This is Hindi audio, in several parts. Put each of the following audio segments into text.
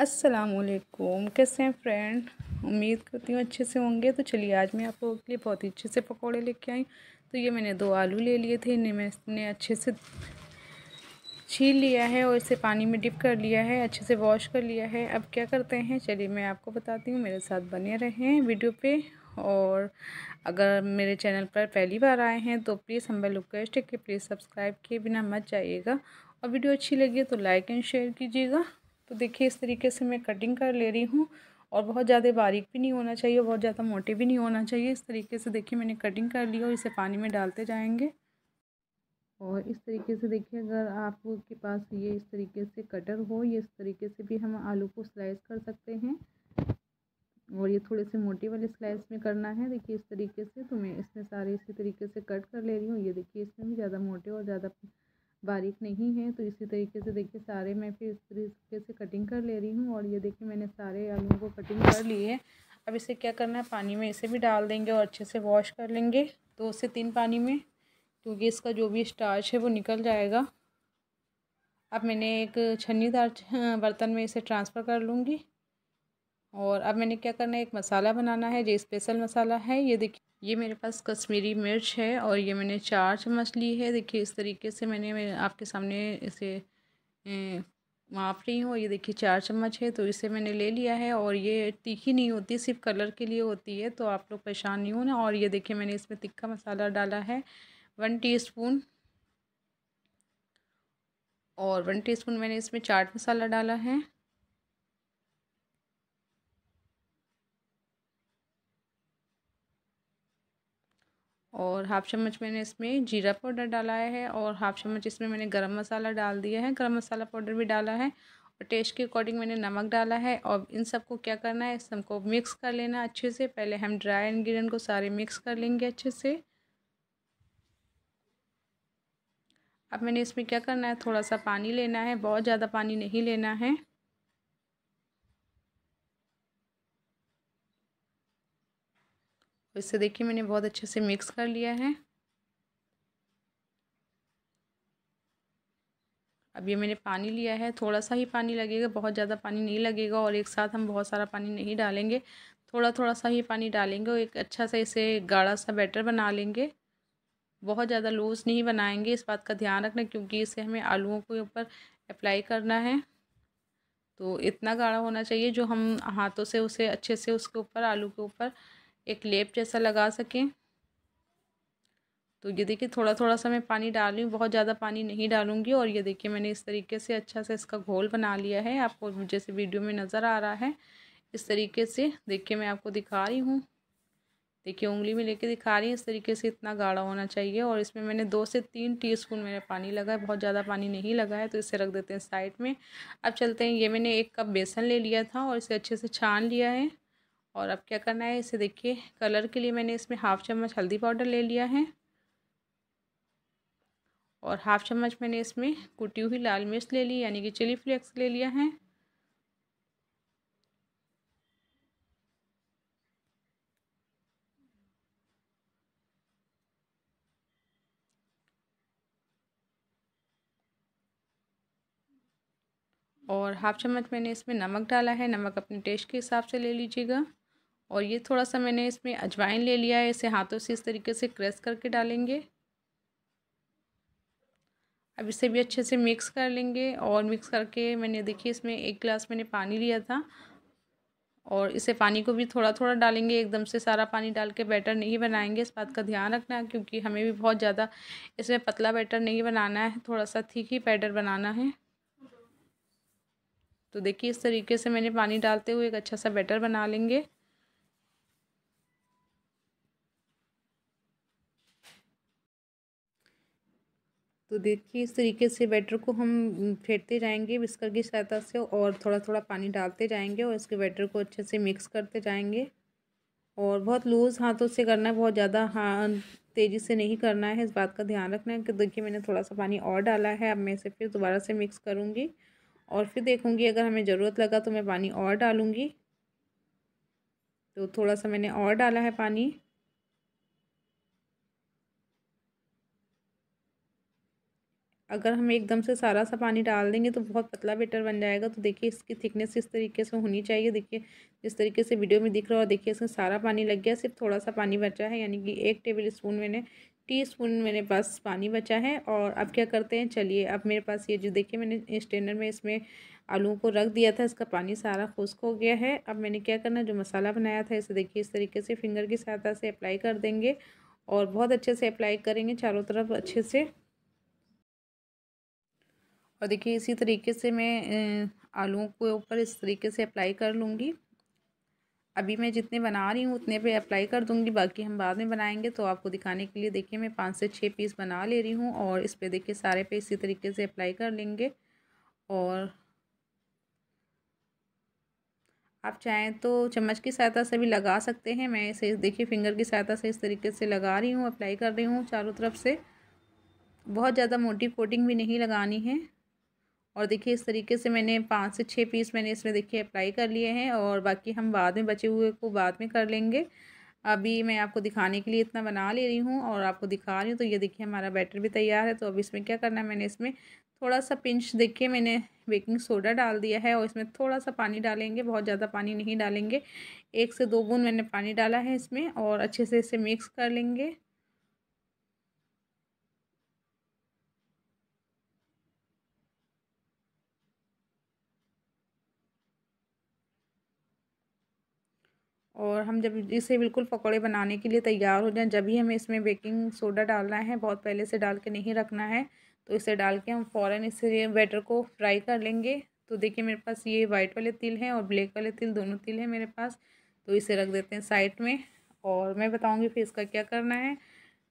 असलकुम कैसे हैं फ्रेंड उम्मीद करती हूँ अच्छे से होंगे तो चलिए आज मैं आप लोगों के लिए बहुत ही अच्छे से पकौड़े लेके आई तो ये मैंने दो आलू ले लिए थे इन्हें मैंने अच्छे से छील लिया है और इसे पानी में डिप कर लिया है अच्छे से वॉश कर लिया है अब क्या करते हैं चलिए मैं आपको बताती हूँ मेरे साथ बने रहें वीडियो पर और अगर मेरे चैनल पर पहली बार आए हैं तो प्लीज़ हमें रिक्वेस्ट है कि प्लीज़ सब्सक्राइब किए बिना मत जाइएगा और वीडियो अच्छी लगी तो लाइक एंड शेयर कीजिएगा तो देखिए इस तरीके से मैं कटिंग कर ले रही हूँ और बहुत ज़्यादा बारीक भी नहीं होना चाहिए बहुत ज़्यादा मोटे भी नहीं होना चाहिए इस तरीके से देखिए मैंने कटिंग कर ली और इसे पानी में डालते जाएंगे और इस तरीके से देखिए अगर आपके पास ये इस तरीके से कटर हो ये इस तरीके से भी हम आलू को स्लाइस कर सकते हैं और ये थोड़े से मोटे वाले स्लाइस में करना है देखिए इस तरीके से तो मैं इसमें सारे इसी तरीके से कट कर ले रही हूँ ये देखिए इसमें भी ज़्यादा मोटे और ज़्यादा बारीक नहीं है तो इसी तरीके से देखिए सारे मैं फिर इस तरीके से कटिंग कर ले रही हूँ और ये देखिए मैंने सारे आलू को कटिंग कर ली है अब इसे क्या करना है पानी में इसे भी डाल देंगे और अच्छे से वॉश कर लेंगे दो से तीन पानी में क्योंकि इसका जो भी स्टार्च है वो निकल जाएगा अब मैंने एक छन्नीदार हाँ, बर्तन में इसे ट्रांसफ़र कर लूँगी और अब मैंने क्या करना है एक मसाला बनाना है जो स्पेशल मसाला है ये देखिए ये मेरे पास कश्मीरी मिर्च है और ये मैंने चार चम्मच ली है देखिए इस तरीके से मैंने आपके सामने इसे माप रही हूँ ये देखिए चार चम्मच है तो इसे मैंने ले लिया है और ये तीखी नहीं होती सिर्फ कलर के लिए होती है तो आप लोग परेशान नहीं हो ना और ये देखिए मैंने इसमें तिखा मसाला डाला है वन टी और वन टी मैंने इसमें चाट मसाला डाला है और हाफ चम्मच मैंने इसमें जीरा पाउडर डाला है और हाफ चम्मच इसमें मैंने गरम मसाला डाल दिया है गरम मसाला पाउडर भी डाला है और टेस्ट के अकॉर्डिंग मैंने नमक डाला है और इन सबको क्या करना है सबको मिक्स कर लेना अच्छे से पहले हम ड्राई इन्ग्रीडियंट को सारे मिक्स कर लेंगे अच्छे से अब मैंने इसमें क्या करना है थोड़ा सा पानी लेना है बहुत ज़्यादा पानी नहीं लेना है इसे देखिए मैंने बहुत अच्छे से मिक्स कर लिया है अब ये मैंने पानी लिया है थोड़ा सा ही पानी लगेगा बहुत ज़्यादा पानी नहीं लगेगा और एक साथ हम बहुत सारा पानी नहीं डालेंगे थोड़ा थोड़ा सा ही पानी डालेंगे और एक अच्छा सा इसे गाढ़ा सा बैटर बना लेंगे बहुत ज़्यादा लूज़ नहीं बनाएंगे इस बात का ध्यान रखना क्योंकि इसे हमें आलूओं के ऊपर अप्लाई करना है तो इतना गाढ़ा होना चाहिए जो हम हाथों से उसे अच्छे से उसके ऊपर आलू के ऊपर एक लेप जैसा लगा सकें तो ये देखिए थोड़ा थोड़ा सा मैं पानी डाल रही हूँ बहुत ज़्यादा पानी नहीं डालूंगी और ये देखिए मैंने इस तरीके से अच्छा से इसका घोल बना लिया है आपको जैसे वीडियो में नज़र आ रहा है इस तरीके से देखिए मैं आपको दिखा रही हूँ देखिए उंगली में लेके दिखा रही हूँ इस तरीके से इतना गाढ़ा होना चाहिए और इसमें मैंने दो से तीन स्पून मेरा पानी लगा है बहुत ज़्यादा पानी नहीं लगा है तो इसे रख देते हैं साइड में अब चलते हैं ये मैंने एक कप बेसन ले लिया था और इसे अच्छे से छान लिया है और अब क्या करना है इसे देखिए कलर के लिए मैंने इसमें हाफ़ चम्मच हल्दी पाउडर ले लिया है और हाफ़ चम्मच मैंने इसमें कुटी हुई लाल मिर्च ले ली यानी कि चिली फ्लेक्स ले लिया है और हाफ़ चम्मच मैंने इसमें नमक डाला है नमक अपने टेस्ट के हिसाब से ले लीजिएगा और ये थोड़ा सा मैंने इसमें अजवाइन ले लिया है इसे हाथों से इस तरीके से क्रश करके डालेंगे अब इसे भी अच्छे से मिक्स कर लेंगे और मिक्स करके मैंने देखिए इसमें एक गिलास मैंने पानी लिया था और इसे पानी को भी थोड़ा थोड़ा डालेंगे एकदम से सारा पानी डाल के बैटर नहीं बनाएंगे इस बात का ध्यान रखना है क्योंकि हमें भी बहुत ज़्यादा इसमें पतला बैटर नहीं बनाना है थोड़ा सा ठीक ही बैटर बनाना है तो देखिए इस तरीके से मैंने पानी डालते हुए एक अच्छा सा बैटर बना लेंगे तो देखिए इस तरीके से बैटर को हम फेंटते जाएंगे विस्कर की सहायता से और थोड़ा थोड़ा पानी डालते जाएंगे और इसके बैटर को अच्छे से मिक्स करते जाएंगे और बहुत लूज़ हाथों से करना है बहुत ज़्यादा हाँ तेज़ी से नहीं करना है इस बात का ध्यान रखना है कि देखिए मैंने थोड़ा सा पानी और डाला है अब मैं इसे फिर दोबारा से मिक्स करूँगी और फिर देखूँगी अगर हमें ज़रूरत लगा तो मैं पानी और डालूँगी तो थोड़ा सा मैंने और डाला है पानी अगर हम एकदम से सारा सा पानी डाल देंगे तो बहुत पतला बेटर बन जाएगा तो देखिए इसकी थिकनेस इस तरीके से होनी चाहिए देखिए जिस तरीके से वीडियो में दिख रहा है और देखिए इसमें सारा पानी लग गया सिर्फ थोड़ा सा पानी बचा है यानी कि एक टेबल स्पून मैंने टी स्पून मेरे पास पानी बचा है और अब क्या करते हैं चलिए अब मेरे पास ये जो देखिए मैंने स्टेनर में इसमें आलूओं को रख दिया था इसका पानी सारा खुश्क हो गया है अब मैंने क्या करना जो मसाला बनाया था इसे देखिए इस तरीके से फिंगर की सहायता से अप्लाई कर देंगे और बहुत अच्छे से अप्लाई करेंगे चारों तरफ अच्छे से और देखिए इसी तरीके से मैं आलूओं के ऊपर इस तरीके से अप्लाई कर लूँगी अभी मैं जितने बना रही हूँ उतने पे अप्लाई कर दूँगी बाकी हम बाद में बनाएंगे तो आपको दिखाने के लिए देखिए मैं पाँच से छः पीस बना ले रही हूँ और इस पर देखिए सारे पे इसी तरीके से अप्लाई कर लेंगे और आप चाहें तो चम्मच की सहायता से भी लगा सकते हैं मैं इसे देखिए फिंगर की सहायता से इस तरीके से लगा रही हूँ अप्लाई कर रही हूँ चारों तरफ से बहुत ज़्यादा मोटी कोटिंग भी नहीं लगानी है और देखिए इस तरीके से मैंने पाँच से छः पीस मैंने इसमें देखिए अप्लाई कर लिए हैं और बाकी हम बाद में बचे हुए को बाद में कर लेंगे अभी मैं आपको दिखाने के लिए इतना बना ले रही हूँ और आपको दिखा रही हूँ तो ये देखिए हमारा बैटर भी तैयार है तो अब इसमें क्या करना है मैंने इसमें थोड़ा सा पिंच देखिए मैंने बेकिंग सोडा डाल दिया है और इसमें थोड़ा सा पानी डालेंगे बहुत ज़्यादा पानी नहीं डालेंगे एक से दो बूंद मैंने पानी डाला है इसमें और अच्छे से इसे मिक्स कर लेंगे और हम जब इसे बिल्कुल पकौड़े बनाने के लिए तैयार हो जाए जब भी हमें इसमें बेकिंग सोडा डालना है बहुत पहले से डाल के नहीं रखना है तो इसे डाल के हम फ़ौर इसे बैटर को फ्राई कर लेंगे तो देखिए मेरे पास ये वाइट वाले तिल हैं और ब्लैक वाले तिल दोनों तिल हैं मेरे पास तो इसे रख देते हैं साइड में और मैं बताऊँगी फिर इसका क्या करना है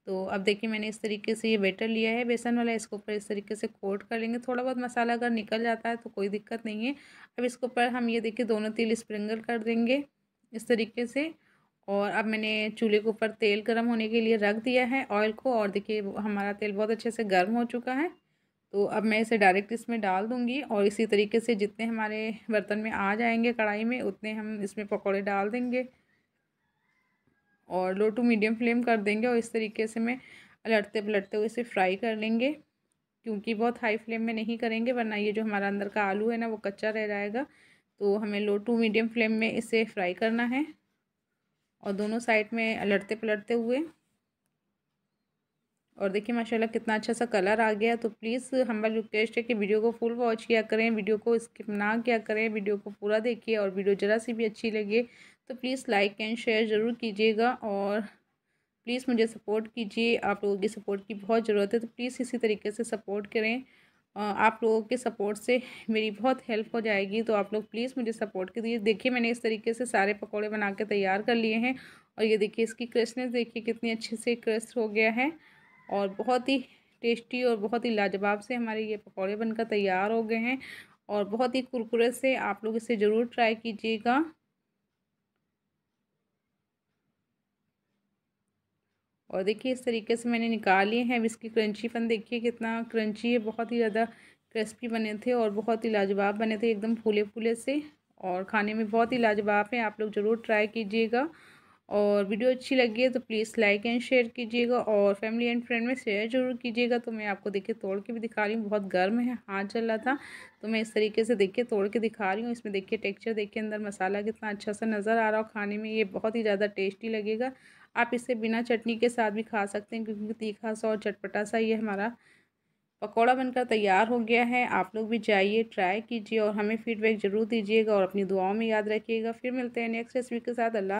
तो अब देखिए मैंने इस तरीके से ये बैटर लिया है बेसन वाला इसके ऊपर इस तरीके से कोट कर लेंगे थोड़ा बहुत मसाला अगर निकल जाता है तो कोई दिक्कत नहीं है अब इसके ऊपर हम ये देखिए दोनों तिल स्प्रिंगल कर देंगे इस तरीके से और अब मैंने चूल्हे के ऊपर तेल गर्म होने के लिए रख दिया है ऑयल को और देखिए हमारा तेल बहुत अच्छे से गर्म हो चुका है तो अब मैं इसे डायरेक्ट इसमें डाल दूंगी और इसी तरीके से जितने हमारे बर्तन में आ जाएंगे कढ़ाई में उतने हम इसमें पकौड़े डाल देंगे और लो टू मीडियम फ्लेम कर देंगे और इस तरीके से मैं अलटते पलटते हुए इसे फ्राई कर लेंगे क्योंकि बहुत हाई फ्लेम में नहीं करेंगे वरना ये जो हमारा अंदर का आलू है ना वो कच्चा रह जाएगा तो हमें लो टू मीडियम फ्लेम में इसे फ्राई करना है और दोनों साइड में अलटते पलटते हुए और देखिए माशाल्लाह कितना अच्छा सा कलर आ गया तो प्लीज़ हमारा रिक्वेस्ट है कि वीडियो को फुल वॉच किया करें वीडियो को स्किप ना किया करें वीडियो को पूरा देखिए और वीडियो ज़रा सी भी अच्छी लगे तो प्लीज़ लाइक एंड शेयर ज़रूर कीजिएगा और प्लीज़ मुझे सपोर्ट कीजिए आप लोगों की सपोर्ट की बहुत ज़रूरत है तो प्लीज़ इसी तरीके से सपोर्ट करें आप लोगों के सपोर्ट से मेरी बहुत हेल्प हो जाएगी तो आप लोग प्लीज़ मुझे सपोर्ट कर दीजिए देखिए मैंने इस तरीके से सारे पकौड़े बना के तैयार कर लिए हैं और ये देखिए इसकी क्रिस्नेस देखिए कितनी अच्छे से क्रस्ट हो गया है और बहुत ही टेस्टी और बहुत ही लाजवाब से हमारे ये पकौड़े बनकर तैयार हो गए हैं और बहुत ही कुरकुरे से आप लोग इसे ज़रूर ट्राई कीजिएगा और देखिए इस तरीके से मैंने निकाल लिए हैं अब इसकी क्रंची फन देखिए कितना क्रंची है बहुत ही ज़्यादा क्रिस्पी बने थे और बहुत ही लाजवाब बने थे एकदम फूले फूले से और खाने में बहुत ही लाजवाब है आप लोग ज़रूर ट्राई कीजिएगा और वीडियो अच्छी लगी है तो प्लीज़ लाइक एंड शेयर कीजिएगा और फैमिली एंड फ्रेंड में शेयर जरूर कीजिएगा तो मैं आपको देखिए तोड़ के भी दिखा रही हूँ बहुत गर्म है हाथ जल रहा था तो मैं इस तरीके से देखिए तोड़ के दिखा रही हूँ इसमें देखिए टेक्सचर देखिए अंदर मसाला कितना अच्छा सा नज़र आ रहा हो खाने में ये बहुत ही ज़्यादा टेस्टी लगेगा आप इसे बिना चटनी के साथ भी खा सकते हैं क्योंकि तीखा सा और चटपटा सा ये हमारा पकौड़ा बनकर तैयार हो गया है आप लोग भी जाइए ट्राई कीजिए और हमें फीडबैक ज़रूर दीजिएगा और अपनी दुआओं में याद रखिएगा फिर मिलते हैं नेक्स्ट रेसिपी के साथ अल्लाह